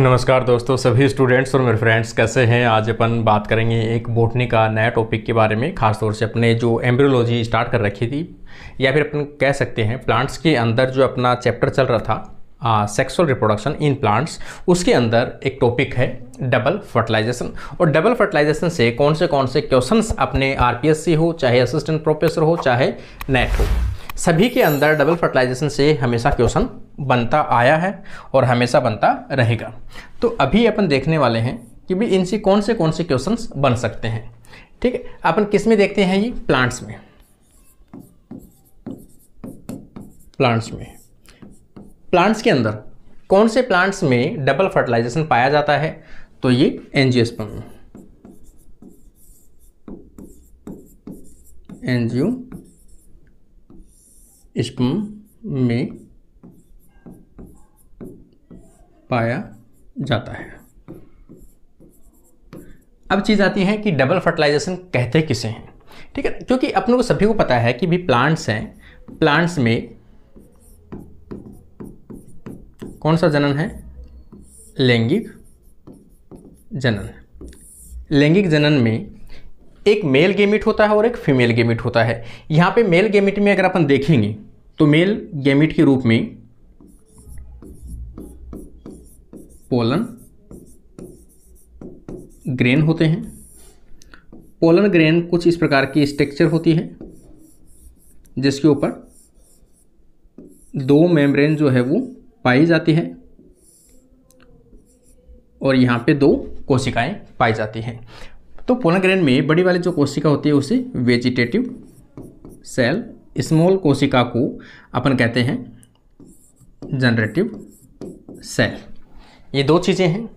नमस्कार दोस्तों सभी स्टूडेंट्स और मेरे फ्रेंड्स कैसे हैं आज अपन बात करेंगे एक बोटनी का नया टॉपिक के बारे में खासतौर से अपने जो एम्ब्रियोलॉजी स्टार्ट कर रखी थी या फिर अपन कह सकते हैं प्लांट्स के अंदर जो अपना चैप्टर चल रहा था सेक्सुअल रिप्रोडक्शन इन प्लांट्स उसके अंदर एक टॉपिक है डबल फर्टिलाइजेशन और डबल फर्टिलाइजेशन से कौन से कौन से क्वेश्चंस अपने आर हो चाहे असिस्टेंट प्रोफेसर हो चाहे नेट हो सभी के अंदर डबल फर्टिलाइजेशन से हमेशा क्वेश्चन बनता आया है और हमेशा बनता रहेगा तो अभी अपन देखने वाले हैं कि भी इनसे कौन से कौन से क्वेश्चन बन सकते हैं ठीक है अपन किस में देखते हैं ये प्लांट्स में प्लांट्स में प्लांट्स के अंदर कौन से प्लांट्स में डबल फर्टिलाइजेशन पाया जाता है तो ये एनजीओ में एनजीओ स्पम में पाया जाता है अब चीज़ आती है कि डबल फर्टिलाइजेशन कहते किसे हैं ठीक है क्योंकि अपनों को सभी को पता है कि भी प्लांट्स हैं प्लांट्स में कौन सा जनन है लैंगिक जनन लैंगिक जनन में एक मेल गेमिट होता है और एक फीमेल गेमिट होता है यहाँ पे मेल गेमिट में अगर अपन देखेंगे तो मेल गेमिट के रूप में पोलन ग्रेन होते हैं पोलन ग्रेन कुछ इस प्रकार की स्ट्रक्चर होती है जिसके ऊपर दो मेम्ब्रेन जो है वो पाई जाती है और यहाँ पे दो कोशिकाएं पाई जाती हैं तो पोलन ग्रेन में बड़ी वाली जो कोशिका होती है उसे वेजिटेटिव सेल स्मॉल कोशिका को अपन कहते हैं जनरेटिव सेल ये दो चीज़ें हैं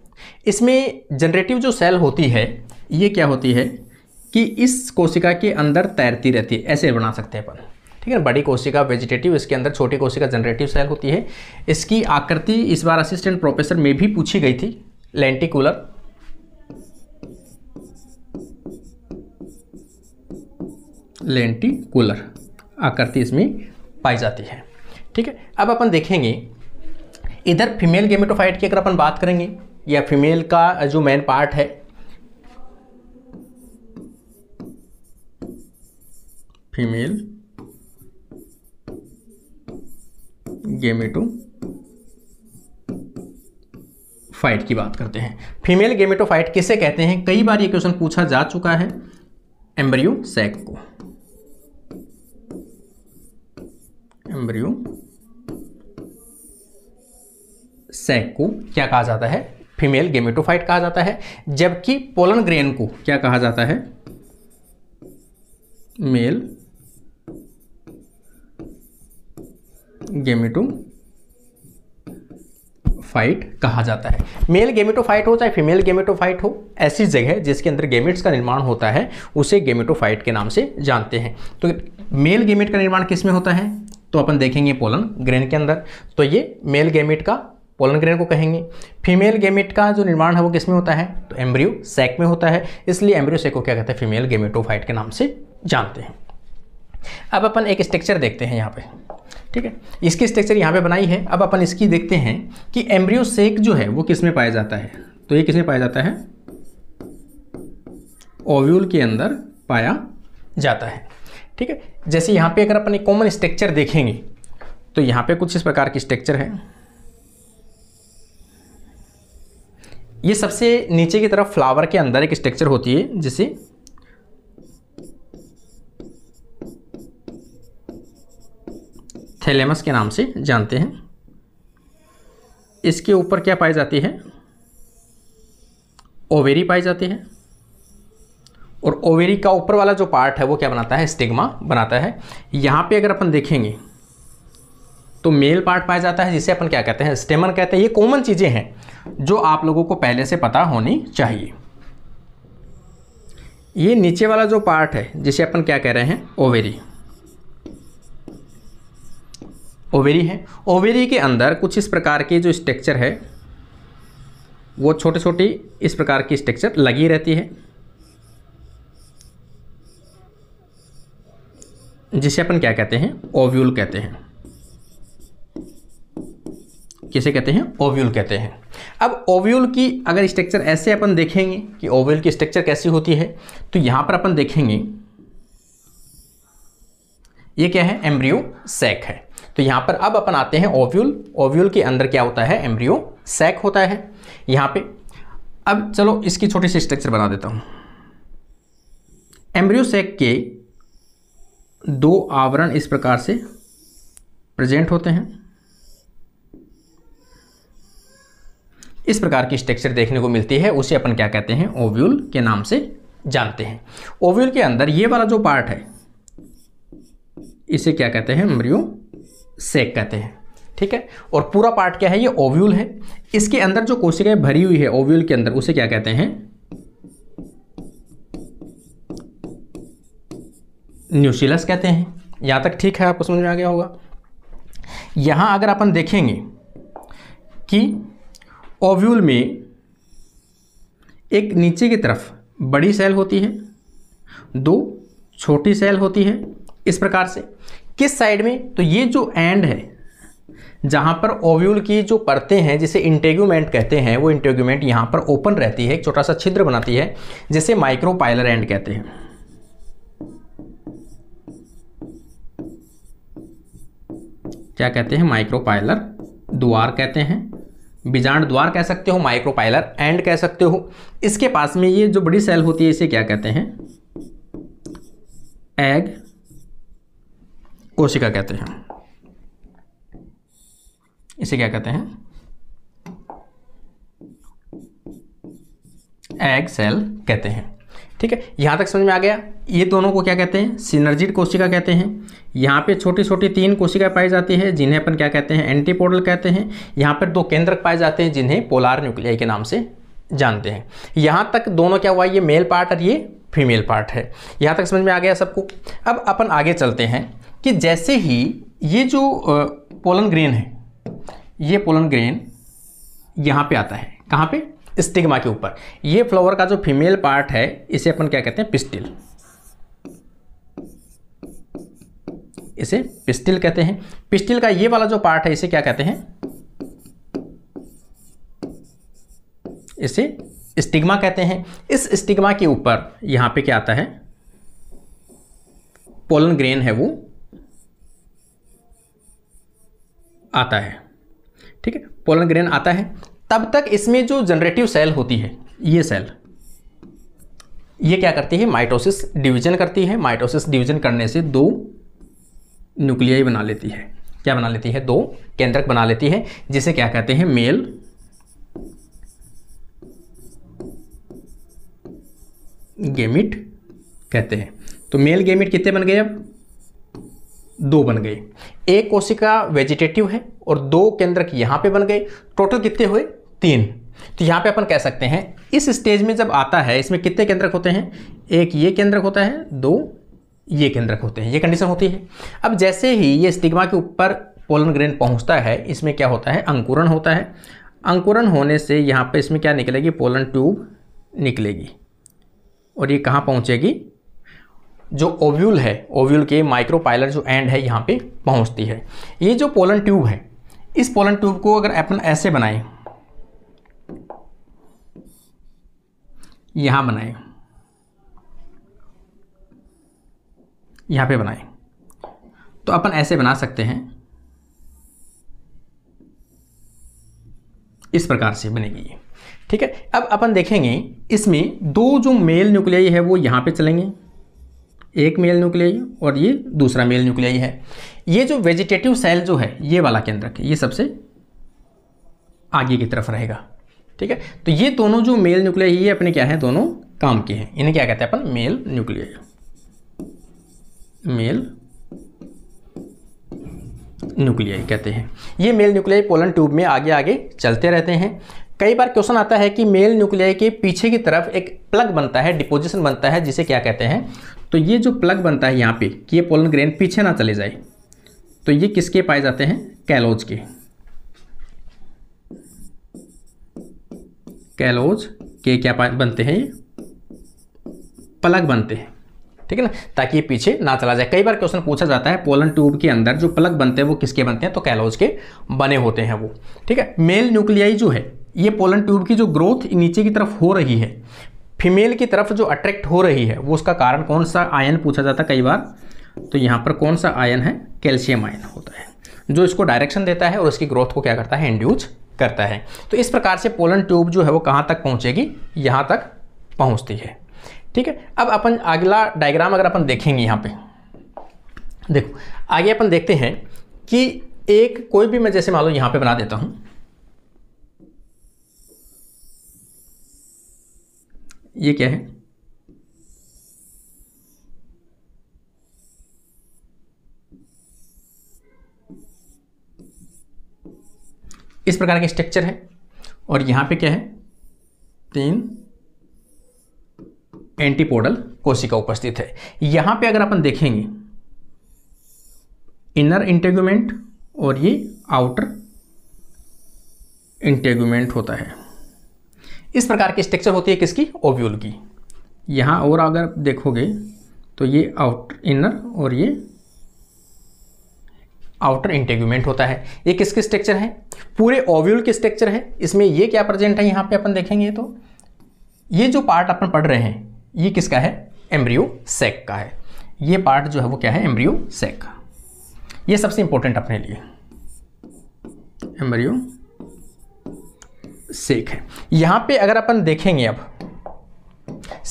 इसमें जनरेटिव जो सेल होती है ये क्या होती है कि इस कोशिका के अंदर तैरती रहती है ऐसे बना सकते हैं अपन ठीक है बड़ी कोशिका वेजिटेटिव इसके अंदर छोटी कोशिका जनरेटिव सेल होती है इसकी आकृति इस बार असिस्टेंट प्रोफेसर में भी पूछी गई थी लेंटिकुलर लेंटिकुलर आकृति इसमें पाई जाती है ठीक है अब अपन देखेंगे इधर फीमेल गेमेटोफाइट की अगर अपन बात करेंगे या फीमेल का जो मेन पार्ट है फीमेल गेमेटो फाइट की बात करते हैं फीमेल गेमेटोफाइट किसे कहते हैं कई बार ये क्वेश्चन पूछा जा चुका है एम्ब्रियो सैक को एम्ब्रियो सैक को क्या कहा जाता है फीमेल गेमेटोफाइट कहा जाता है जबकि पोलन ग्रेन को क्या कहा जाता है मेल गेमेटो फाइट कहा जाता है मेल गेमेटोफाइट हो चाहे फीमेल गेमेटोफाइट हो ऐसी जगह जिसके अंदर गेमेट्स का निर्माण होता है उसे गेमेटोफाइट के नाम से जानते हैं तो मेल गेमेट का निर्माण किसमें होता है तो अपन देखेंगे पोलन ग्रेन के अंदर तो ये मेल गेमेट का पोलन ग्रेन को कहेंगे फीमेल गेमेट का जो निर्माण है वो किसमें होता है तो एम्ब्रियो सेक में होता है इसलिए एम्ब्रियो सेक को क्या कहते हैं फीमेल गेमेटोफाइट के नाम से जानते हैं अब अपन एक स्ट्रक्चर देखते हैं यहाँ पे ठीक है इसकी स्ट्रक्चर यहाँ पे बनाई है अब अपन इसकी देखते हैं कि एम्ब्रियो सेक जो है वो किस में पाया जाता है तो ये किस में पाया जाता है ओव्यूल के अंदर पाया जाता है ठीक है जैसे यहाँ पे अगर अपन एक कॉमन स्ट्रक्चर देखेंगे तो यहाँ पे कुछ इस प्रकार की स्ट्रक्चर है ये सबसे नीचे की तरफ फ्लावर के अंदर एक स्ट्रक्चर होती है जिसे थैलेमस के नाम से जानते हैं इसके ऊपर क्या पाई जाती है ओवेरी पाई जाती है और ओवेरी का ऊपर वाला जो पार्ट है वो क्या बनाता है स्टिग्मा बनाता है यहाँ पे अगर अपन देखेंगे तो मेल पार्ट पाया जाता है जिसे अपन क्या कहते हैं स्टेमन कहते हैं ये कॉमन चीज़ें हैं जो आप लोगों को पहले से पता होनी चाहिए ये नीचे वाला जो पार्ट है जिसे अपन क्या कह रहे हैं ओवेरी ओवेरी है ओवेरी के अंदर कुछ इस प्रकार के जो स्ट्रक्चर है वो छोटी छोटी इस प्रकार की स्ट्रक्चर लगी रहती है जिसे अपन क्या कहते हैं ओव्यूल कहते हैं किसे कहते हैं ओव्यूल कहते हैं अब ओव्यूल की अगर स्ट्रक्चर ऐसे अपन देखेंगे कि ओव्यूल की स्ट्रक्चर कैसी होती है तो यहाँ पर अपन देखेंगे ये क्या है एम्ब्रियो सैक है तो यहाँ पर अब अपन आते हैं ओव्यूल ओव्यूल के अंदर क्या होता है एम्ब्रियो सैक होता है यहाँ पे अब चलो इसकी छोटी सी स्ट्रक्चर बना देता हूँ एम्ब्रियो सैक के दो आवरण इस प्रकार से प्रेजेंट होते हैं इस प्रकार की स्ट्रक्चर देखने को मिलती है उसे अपन क्या कहते हैं ओव्यूल के नाम से जानते हैं ओव्यूल के अंदर ये वाला जो पार्ट है इसे क्या कहते हैं मृयू सेक कहते हैं ठीक है और पूरा पार्ट क्या है ये ओव्यूल है इसके अंदर जो कोशिकाएं भरी हुई है ओव्यूल के अंदर उसे क्या कहते हैं न्यूसिलस कहते हैं यहां तक ठीक है आपको समझ में आ गया होगा यहां अगर अपन देखेंगे कि ओव्यूल में एक नीचे की तरफ बड़ी सेल होती है दो छोटी सेल होती है इस प्रकार से किस साइड में तो ये जो एंड है जहाँ पर ओव्यूल की जो परतें हैं जिसे इंटेग्यूमेंट कहते हैं वो इंटेग्यूमेंट यहाँ पर ओपन रहती है एक छोटा सा छिद्र बनाती है जिसे माइक्रोपाइलर एंड कहते हैं क्या कहते हैं माइक्रोपाइलर द्वार कहते हैं बीजांड द्वार कह सकते हो माइक्रोपाइलर एंड कह सकते हो इसके पास में ये जो बड़ी सेल होती है इसे क्या कहते हैं एग कोशिका कहते हैं इसे क्या कहते हैं एग सेल कहते हैं ठीक है यहाँ तक समझ में आ गया ये दोनों को क्या कहते हैं सिनर्जिड कोशिका कहते हैं यहाँ पे छोटी छोटी तीन कोशिका पाई जाती है जिन्हें अपन क्या कहते हैं एंटीपोडल कहते हैं यहाँ पर दो केंद्रक पाए जाते हैं जिन्हें पोलार न्यूक्लियाई के नाम से जानते हैं यहाँ तक दोनों क्या हुआ ये मेल पार्ट और ये फीमेल पार्ट है यहाँ तक समझ में आ गया सबको अब अपन आगे चलते हैं कि जैसे ही ये जो पोलन ग्रेन है ये पोलन ग्रेन यहाँ पे आता है कहाँ पे स्टिग्मा के ऊपर ये फ्लावर का जो फीमेल पार्ट है इसे अपन क्या कहते हैं पिस्टिल इसे पिस्टिल कहते हैं पिस्टिल का ये वाला जो पार्ट है इसे क्या कहते हैं इसे स्टिग्मा कहते हैं इस स्टिग्मा के ऊपर यहां पे क्या आता है पोलन ग्रेन है वो आता है ठीक है पोलन ग्रेन आता है तब तक इसमें जो जनरेटिव सेल होती है ये सेल ये क्या करती है माइटोसिस डिवीजन करती है माइटोसिस डिवीजन करने से दो न्यूक्लियाई बना लेती है क्या बना लेती है दो केंद्रक बना लेती है जिसे क्या कहते हैं मेल गेमिट कहते हैं तो मेल गेमिट कितने बन गए अब दो बन गई एक कोशिका वेजिटेटिव है और दो केंद्रक यहाँ पे बन गए टोटल कितने हुए तीन तो यहाँ पे अपन कह सकते हैं इस स्टेज में जब आता है इसमें कितने केंद्रक होते हैं एक ये केंद्रक होता है दो ये केंद्रक होते हैं ये कंडीशन होती है अब जैसे ही ये स्टिग्मा के ऊपर पोलन ग्रेन पहुँचता है इसमें क्या होता है अंकुरण होता है अंकुरण होने से यहाँ पर इसमें क्या निकलेगी पोलन ट्यूब निकलेगी और ये कहाँ पहुँचेगी जो ओव्यूल है ओव्यूल के माइक्रोपाइलर जो एंड है यहाँ पे पहुँचती है ये जो पोलन ट्यूब है इस पोलन ट्यूब को अगर अपन ऐसे बनाए यहाँ बनाए यहाँ पे बनाए तो अपन ऐसे बना सकते हैं इस प्रकार से बनेगी ये ठीक है अब अपन देखेंगे इसमें दो जो मेल न्यूक्लियाई है वो यहाँ पे चलेंगे एक मेल न्यूक्लियाई और ये दूसरा मेल न्यूक्लियाई है ये जो वेजिटेटिव सेल जो है ये वाला केंद्रक है ये सबसे आगे की तरफ रहेगा ठीक है तो ये दोनों जो मेल न्यूक्लियाई ये अपने क्या है दोनों काम के हैं इन्हें क्या कहते हैं अपन मेल न्यूक्लियाई मेल न्यूक्लियाई कहते हैं ये मेल न्यूक्लियाई पोलन ट्यूब में आगे आगे चलते रहते हैं कई बार क्वेश्चन आता है कि मेल न्यूक्लियाई के पीछे की तरफ एक प्लग बनता है डिपोजिशन बनता है जिसे क्या कहते हैं तो ये जो प्लग बनता है यहाँ पे कि ये पोलन ग्रेन पीछे ना चले जाए तो ये किसके पाए जाते हैं कैलोज के कैलोज के क्या बनते हैं ये प्लग बनते हैं ठीक है ना ताकि ये पीछे ना चला जाए कई बार क्वेश्चन पूछा जाता है पोलन ट्यूब के अंदर जो प्लग बनते हैं वो किसके बनते हैं तो कैलोज के बने होते हैं वो ठीक है मेल न्यूक्लियाई जो है ये पोलन ट्यूब की जो ग्रोथ नीचे की तरफ हो रही है फीमेल की तरफ जो अट्रैक्ट हो रही है वो उसका कारण कौन सा आयन पूछा जाता है कई बार तो यहाँ पर कौन सा आयन है कैल्शियम आयन होता है जो इसको डायरेक्शन देता है और इसकी ग्रोथ को क्या करता है इंड्यूज करता है तो इस प्रकार से पोलन ट्यूब जो है वो कहाँ तक पहुँचेगी यहाँ तक पहुँचती है ठीक है अब अपन अगला डायग्राम अगर अपन देखेंगे यहाँ पर देखो आगे अपन देखते हैं कि एक कोई भी मैं जैसे मान लो यहाँ पर बना देता हूँ ये क्या है इस प्रकार का स्ट्रक्चर है और यहां पे क्या है तीन एंटीपोडल कोशिका उपस्थित है यहां पे अगर अपन देखेंगे इनर इंटेगुमेंट और ये आउटर इंटेगुमेंट होता है इस प्रकार की स्ट्रक्चर होती है किसकी ओव्यूल की यहाँ और अगर देखोगे तो ये आउट इनर और ये आउटर इंटेग्यूमेंट होता है ये किसके स्ट्रक्चर है पूरे ओव्यूल के स्ट्रक्चर है इसमें ये क्या प्रेजेंट है यहाँ पे अपन देखेंगे तो ये जो पार्ट अपन पढ़ रहे हैं ये किसका है एम्ब्रियो सेक का है ये पार्ट जो है वो क्या है एम्ब्रियो सेक का ये सबसे इंपॉर्टेंट अपने लिए एम्ब्रियो सेक है यहां पे अगर अपन देखेंगे अब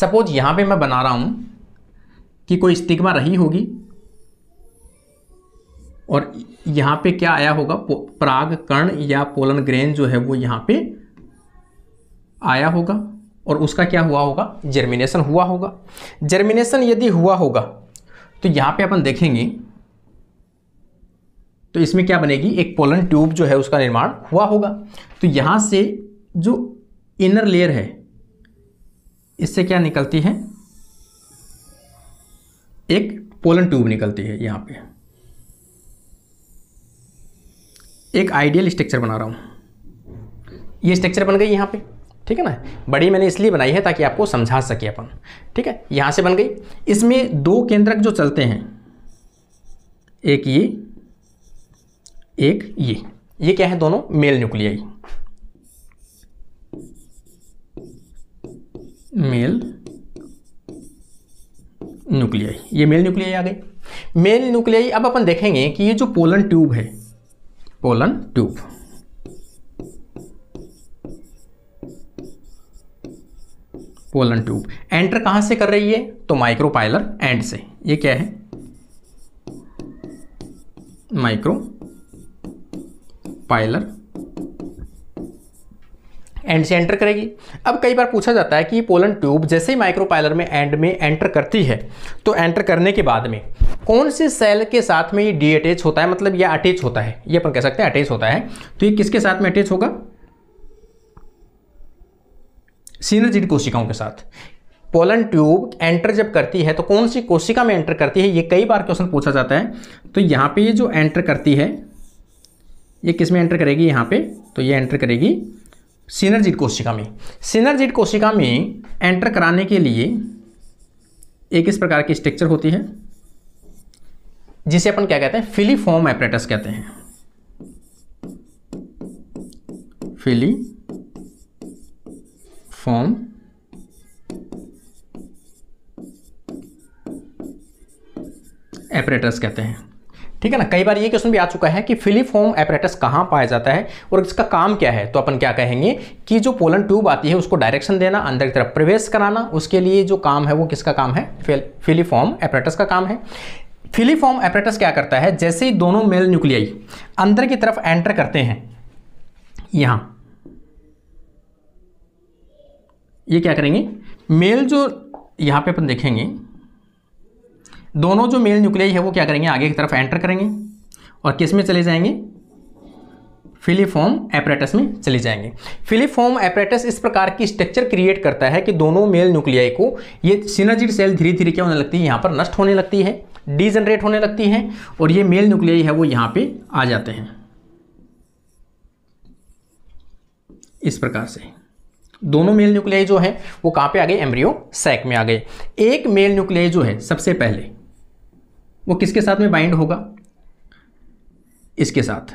सपोज यहां पे मैं बना रहा हूं कि कोई स्टिग्मा रही होगी और यहां पे क्या आया होगा प्राग कर्ण या पोलन ग्रेन जो है वो यहां पे आया होगा और उसका क्या हुआ होगा जर्मिनेशन हुआ होगा जर्मिनेशन यदि हुआ होगा तो यहां पे अपन देखेंगे तो इसमें क्या बनेगी एक पोलन ट्यूब जो है उसका निर्माण हुआ होगा तो यहाँ से जो इनर लेयर है इससे क्या निकलती है एक पोलन ट्यूब निकलती है यहाँ पे एक आइडियल स्ट्रक्चर बना रहा हूँ ये स्ट्रक्चर बन गई यहाँ पे ठीक है ना बड़ी मैंने इसलिए बनाई है ताकि आपको समझा सके अपन ठीक है यहाँ से बन गई इसमें दो केंद्रक जो चलते हैं एक ये एक ये ये क्या है दोनों मेल न्यूक्लियाई मेल न्यूक्लियाई ये मेल न्यूक्लियाई आ गए मेल न्यूक्लियाई अब अपन देखेंगे कि ये जो पोलन ट्यूब है pollen tube pollen tube enter कहां से कर रही है तो माइक्रोपाइलर एंड से ये क्या है माइक्रो पायलर एंड से एंटर करेगी अब कई बार पूछा जाता है कि पोलन ट्यूब जैसे ही माइक्रोपाइलर में एंड में एंटर करती है तो एंटर करने के बाद में कौन से सेल के साथ में ये डी अटैच होता है मतलब ये अटैच होता है ये अपन कह सकते हैं अटैच होता है तो ये किसके साथ में अटैच होगा सीनर्जिड कोशिकाओं के साथ पोलन ट्यूब एंटर जब करती है तो कौन सी कोशिका में एंटर करती है ये कई बार क्वेश्चन पूछा जाता है तो यहाँ पे ये जो एंटर करती है ये किस में एंटर करेगी यहाँ पे तो ये एंटर करेगी सीनरजिट कोशिका में सीनरजिट कोशिका में एंटर कराने के लिए एक इस प्रकार की स्ट्रक्चर होती है जिसे अपन क्या कहते हैं फिलीफॉर्म एपरेटस कहते हैं फिली फॉर्म एपरेटस कहते हैं ठीक है ना कई बार ये क्वेश्चन भी आ चुका है कि फिलीफॉर्म एपरेटस कहाँ पाया जाता है और इसका काम क्या है तो अपन क्या कहेंगे कि जो पोलन ट्यूब आती है उसको डायरेक्शन देना अंदर की तरफ प्रवेश कराना उसके लिए जो काम है वो किसका काम है फिलीफॉर्म एपरेटस का काम है फिलीफॉर्म एपरेटस क्या करता है जैसे ही दोनों मेल न्यूक्लियाई अंदर की तरफ एंटर करते हैं यहाँ ये क्या करेंगे मेल जो यहाँ पे अपन देखेंगे दोनों जो मेल न्यूक्लियाई है वो क्या करेंगे आगे की तरफ एंटर करेंगे और किस में चले जाएंगे फिलीफॉर्म एपरेटस में चले जाएंगे फिलीफॉर्म एपरेटस इस प्रकार की स्ट्रक्चर क्रिएट करता है कि दोनों मेल न्यूक्लियाई को ये सिनाजिड सेल धीरे धीरे क्या होने लगती है यहाँ पर नष्ट होने लगती है डीजनरेट होने लगती है और ये मेल न्यूक्लियाई है वो यहाँ पर आ जाते हैं इस प्रकार से दोनों मेल न्यूक्लियाई जो है वो कहाँ पे आ गए एम्ब्रियो सैक में आ गए एक मेल न्यूक्लियाई जो है सबसे पहले वो किसके साथ में बाइंड होगा इसके साथ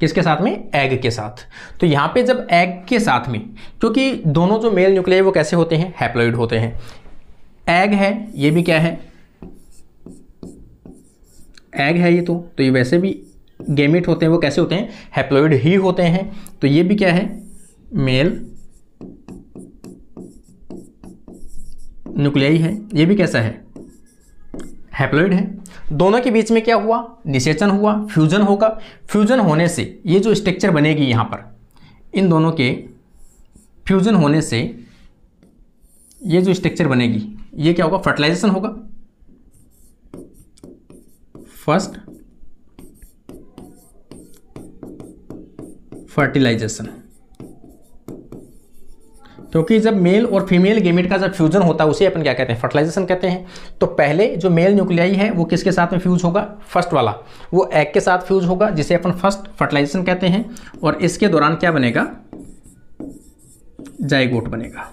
किसके साथ में एग के साथ तो यहाँ पे जब एग के साथ में क्योंकि दोनों जो मेल न्यूक्लियर वो कैसे होते हैं हैप्लोइड होते हैं एग है ये भी क्या है एग है ये तो तो ये वैसे भी गेमिट होते हैं वो कैसे होते हैं हैप्लोइड ही होते हैं तो ये भी क्या है मेल न्यूक्लियाई है ये भी कैसा है हैप्लोइड है दोनों के बीच में क्या हुआ निषेचन हुआ फ्यूजन होगा फ्यूजन होने से ये जो स्ट्रक्चर बनेगी यहाँ पर इन दोनों के फ्यूजन होने से ये जो स्ट्रक्चर बनेगी ये क्या होगा फर्टिलाइजेशन होगा फर्स्ट फर्टिलाइजेशन क्योंकि जब मेल और फीमेल गेमिट का जब फ्यूजन होता है उसे अपन क्या कहते हैं फर्टिलाइजेशन कहते हैं तो पहले जो मेल न्यूक्लियाई है वो किसके साथ में फ्यूज होगा फर्स्ट वाला वो एग के साथ फ्यूज होगा जिसे अपन फर्स्ट फर्टिलाइजेशन कहते हैं और इसके दौरान क्या बनेगा जायगोट बनेगा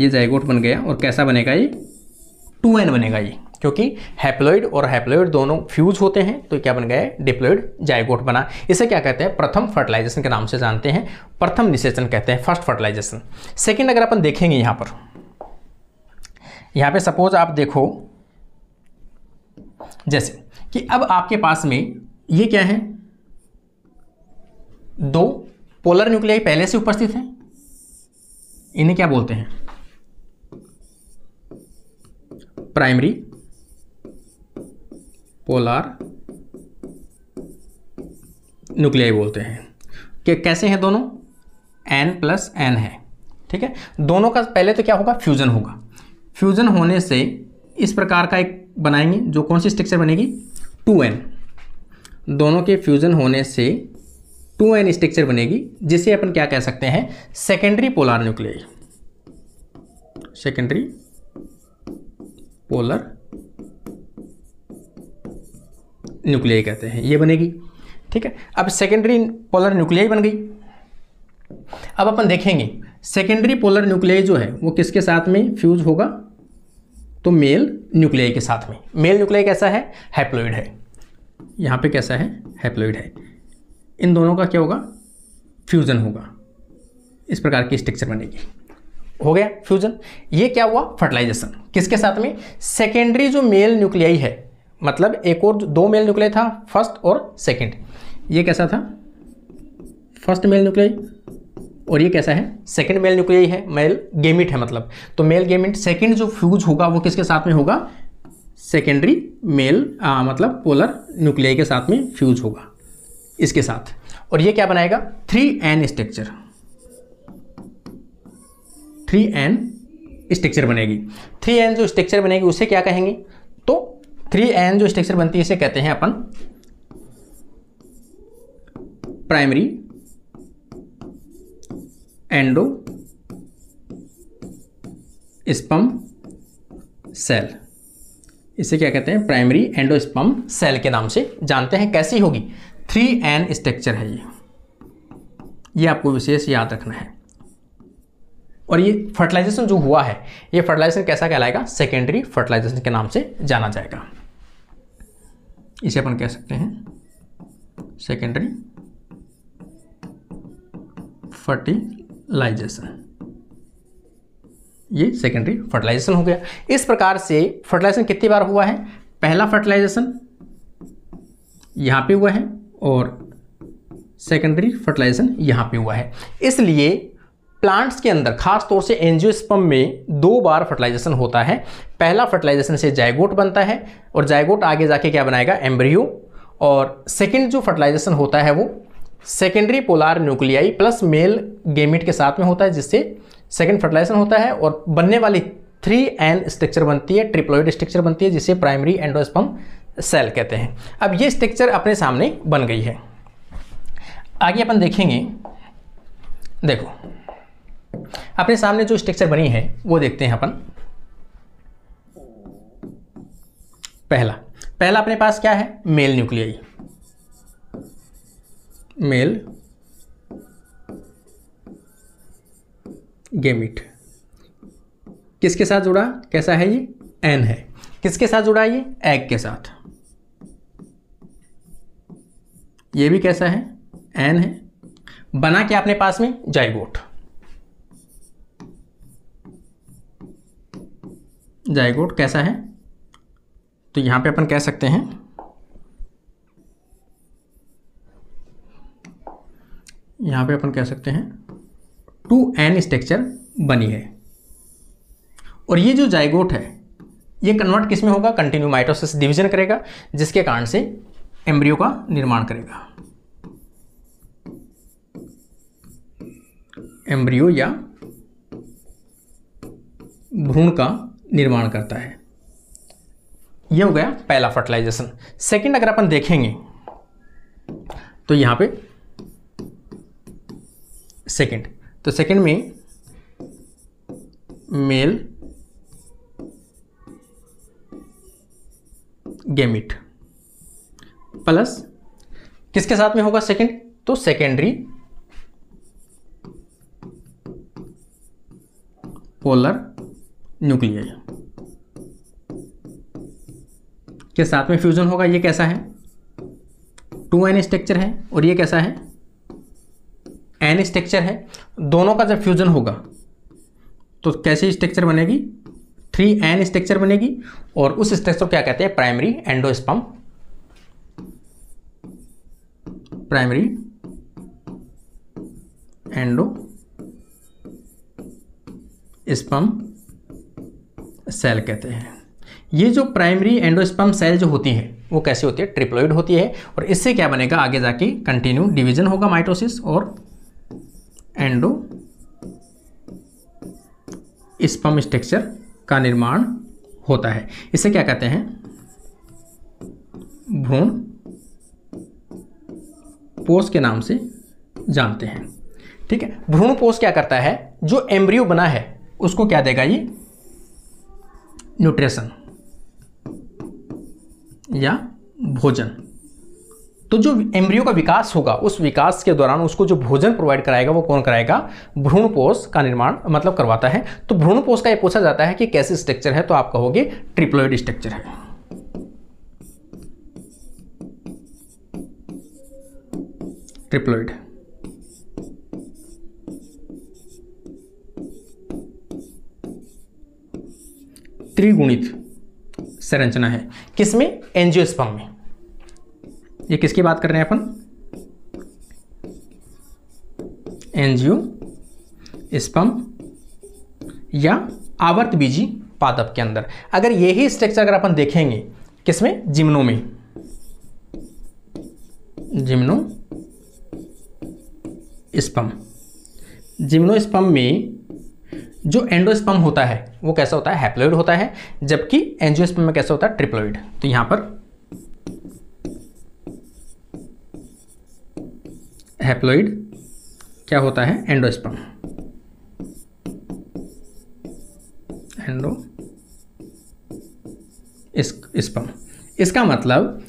ये जायगोट बन गया और कैसा बनेगा ये टू एन बनेगा ये क्योंकि हैप्लोइड और हैप्लोइड दोनों फ्यूज होते हैं तो क्या बन गया डिप्लोइड जायगोट बना इसे क्या कहते हैं प्रथम फर्टिलाइजेशन के नाम से जानते हैं प्रथम निषेचन कहते हैं फर्स्ट फर्टिलाइजेशन सेकेंड अगर अपन देखेंगे यहाँ पर यहाँ पे सपोज आप देखो जैसे कि अब आपके पास में ये क्या है दो पोलर न्यूक्लियाई पहले से उपस्थित हैं इन्हें क्या बोलते हैं प्राइमरी पोलार न्यूक्लियाई बोलते हैं कि कैसे हैं दोनों एन प्लस एन है ठीक है दोनों का पहले तो क्या होगा फ्यूज़न होगा फ्यूज़न होने से इस प्रकार का एक बनाएंगे जो कौन सी स्ट्रक्चर बनेगी टू एन दोनों के फ्यूज़न होने से टू एन स्ट्रक्चर बनेगी जिसे अपन क्या कह सकते हैं secondary polar nuclei secondary polar nuclei कहते हैं ये बनेगी ठीक है अब सेकेंडरी पोलर न्यूक्लियाई बन गई अब अपन देखेंगे सेकेंडरी पोलर न्यूक्लियाई जो है वो किसके साथ में फ्यूज होगा तो मेल न्यूक्लियाई के साथ में मेल न्यूक्लियाई कैसा है हैप्लोइड है यहाँ पे कैसा है हैप्लोइड है इन दोनों का क्या होगा फ्यूज़न होगा इस प्रकार की स्ट्रक्चर बनेगी हो गया फ्यूज़न ये क्या हुआ फर्टिलाइजेशन किसके साथ में सेकेंडरी जो मेल न्यूक्लियाई है मतलब एक और दो मेल न्यूक्लिय था फर्स्ट और सेकंड ये कैसा था फर्स्ट मेल न्यूक्लिय और ये कैसा है सेकंड मेल न्यूक्लिय है मेल गेमिट है मतलब तो मेल गेमिट सेकंड जो फ्यूज होगा वो किसके साथ में होगा सेकेंडरी मेल मतलब पोलर न्यूक्लिय के साथ में फ्यूज होगा इसके साथ और ये क्या बनाएगा three N structure three N structure बनेगी थ्री एन जो स्ट्रक्चर बनेगी उसे क्या कहेंगे तो थ्री एन जो स्ट्रक्चर बनती है इसे कहते हैं अपन प्राइमरी एंडो स्पम सेल इसे क्या कहते हैं प्राइमरी एंडोस्पम सेल के नाम से जानते हैं कैसी होगी थ्री एन स्ट्रक्चर है ये ये आपको विशेष याद रखना है और ये फर्टिलाइजेशन जो हुआ है ये फर्टिलाइजेशन कैसा कहलाएगा सेकेंडरी फर्टिलाइजेशन के नाम से जाना जाएगा इसे अपन कह सकते हैं सेकेंडरी फर्टिलाइजेशन ये सेकेंडरी फर्टिलाइजेशन हो गया इस प्रकार से फर्टिलाइजेशन कितनी बार हुआ है पहला फर्टिलाइजेशन यहाँ पे हुआ है और सेकेंडरी फर्टिलाइजेशन यहाँ पे हुआ है इसलिए प्लांट्स के अंदर खास तौर से एंजियोस्पम में दो बार फर्टिलाइजेशन होता है पहला फर्टिलाइजेशन से जायगोट बनता है और जायगोट आगे जाके क्या बनाएगा एम्ब्रियो और सेकेंड जो फर्टिलाइजेशन होता है वो secondary polar nuclei plus male gamete के साथ में होता है जिससे सेकेंड फर्टिलाइजेशन होता है और बनने वाली थ्री एन स्ट्रक्चर बनती है ट्रिप्लोइड स्ट्रक्चर बनती है जिसे प्राइमरी एंडोस्पम सेल कहते हैं अब ये स्ट्रक्चर अपने सामने बन गई है आगे अपन देखेंगे देखो अपने सामने जो स्ट्रक्चर बनी है वो देखते हैं अपन पहला पहला अपने पास क्या है मेल न्यूक्लियाई मेल गेमिट किसके साथ जुड़ा कैसा है ये एन है किसके साथ जुड़ा ये एग के साथ ये भी कैसा है एन है बना क्या अपने पास में जाइगोट जायगोट कैसा है तो यहाँ पे अपन कह सकते हैं यहाँ पे अपन कह सकते हैं टू एन स्ट्रक्चर बनी है और ये जो जायगोट है ये कन्वर्ट किस में होगा कंटिन्यू माइटोसिस डिवीजन करेगा जिसके कारण से एम्ब्रियो का निर्माण करेगा एम्ब्रियो या भ्रूण का निर्माण करता है यह हो गया पहला फर्टिलाइजेशन सेकंड अगर अपन देखेंगे तो यहां पे सेकंड तो सेकंड में मेल गेमिट प्लस किसके साथ में होगा सेकंड तो सेकेंडरी पोलर न्यूक्लियर के साथ में फ्यूज़न होगा ये कैसा है टू एन स्ट्रक्चर है और ये कैसा है एन स्ट्रक्चर है दोनों का जब फ्यूज़न होगा तो कैसी स्ट्रक्चर बनेगी थ्री एन स्ट्रक्चर बनेगी और उस स्ट्रक्चर को क्या कहते हैं primary endosperm primary endosperm cell कहते हैं ये जो प्राइमरी एंडोस्पम सेल जो होती है वो कैसी होती है ट्रिप्लोइड होती है और इससे क्या बनेगा आगे जाके कंटिन्यू डिवीजन होगा माइटोसिस और एंडो स्पम स्ट्रक्चर का निर्माण होता है इसे क्या कहते हैं भ्रूण पोष के नाम से जानते हैं ठीक है भ्रूण पोष क्या करता है जो एम्ब्रियो बना है उसको क्या देगा ये न्यूट्रिशन या भोजन तो जो एम्ब्रियो का विकास होगा उस विकास के दौरान उसको जो भोजन प्रोवाइड कराएगा वो कौन कराएगा भ्रूणपोष का निर्माण मतलब करवाता है तो भ्रूणपोष का ये पूछा जाता है कि कैसे स्ट्रक्चर है तो आप कहोगे ट्रिप्लोइड स्ट्रक्चर है ट्रिप्लोइड त्रिगुणित संरचना है किसमें एंजियोस्पर्म में ये किसकी बात कर रहे हैं अपन एनजीओ स्पम या आवर्त बीजी पादप के अंदर अगर यही स्ट्रक्चर अगर अपन देखेंगे किसमें जिम्नो में जिम्नो स्पम जिम्नो स्पम में जो एंडोस्पम होता है वो कैसा होता है हैप्लोइड होता है जबकि एंजियोस्पम में कैसा होता है ट्रिप्लोइड तो यहां पर हैप्लोइड क्या होता है एंडोस्पम एंडो स्पम इसका मतलब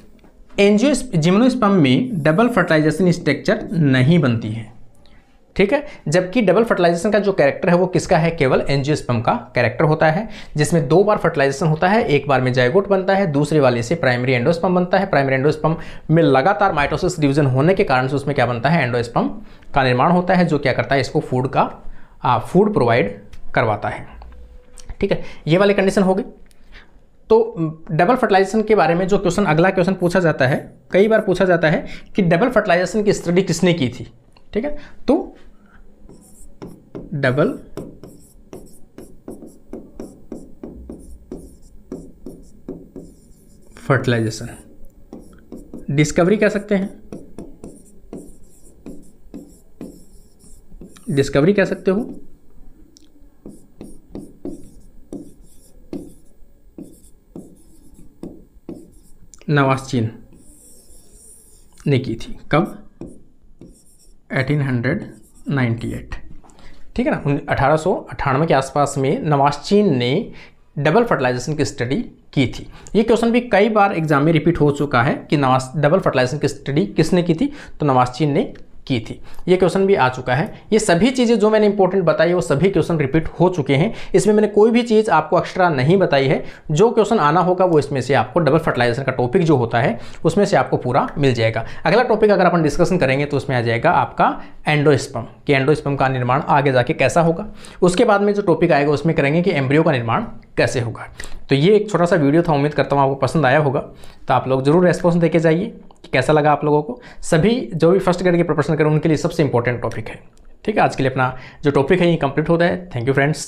एंजियो जिम्नोस्पम में डबल फर्टिलाइजेशन स्ट्रक्चर नहीं बनती है ठीक है जबकि डबल फर्टिलाइजेशन का जो कैरेक्टर है वो किसका है केवल एनजीओस्पम का कैरेक्टर होता है जिसमें दो बार फर्टिलाइजेशन होता है एक बार में जायगोट बनता है दूसरे वाले से प्राइमरी एंडोस्पम बनता है प्राइमरी एंडोस्पम में लगातार माइटोसिस डिवीजन होने के कारण से उसमें क्या बनता है एंडोस्पम का निर्माण होता है जो क्या करता है इसको फूड का फूड प्रोवाइड करवाता है ठीक है ये वाली कंडीशन होगी तो डबल फर्टिलाइजेशन के बारे में जो क्वेश्चन अगला क्वेश्चन पूछा जाता है कई बार पूछा जाता है कि डबल फर्टिलाइजेशन की स्टडी किसने की थी ठीक है तो double फर्टिलाइजेशन डिस्कवरी कह सकते हैं डिस्कवरी कह सकते हो नवाज चीन ने की थी कब 1898 ठीक है ना अठारह के आसपास में नवाज चीन ने डबल फर्टिलाइजेशन की स्टडी की थी ये क्वेश्चन भी कई बार एग्जाम में रिपीट हो चुका है कि नवाज डबल फर्टिलाइजेशन की स्टडी किसने की थी तो नवाज चीन ने की थी ये क्वेश्चन भी आ चुका है ये सभी चीज़ें जो मैंने इंपॉर्टेंट बताई वो सभी क्वेश्चन रिपीट हो चुके हैं इसमें मैंने कोई भी चीज़ आपको एक्स्ट्रा नहीं बताई है जो क्वेश्चन आना होगा वो इसमें से आपको डबल फर्टिलाइजेशन का टॉपिक जो होता है उसमें से आपको पूरा मिल जाएगा अगला टॉपिक अगर अपन डिस्कशन करेंगे तो उसमें आ जाएगा आपका एंडोस्पम कि एंडोस्पम का निर्माण आगे जाके कैसा होगा उसके बाद में जो टॉपिक आएगा उसमें करेंगे कि एम्ब्रियो का निर्माण कैसे होगा तो ये एक छोटा सा वीडियो था उम्मीद करता हूँ आपको पसंद आया होगा तो आप लोग जरूर रेस्पॉन्स देके जाइए कि कैसा लगा आप लोगों को सभी जो भी फर्स्ट ग्रेड के प्रिपरेशन करें उनके लिए सबसे इंपॉर्टेंट टॉपिक है ठीक है आज के लिए अपना जो टॉपिक है ये कंप्लीट होता है थैंक यू फ्रेंड्स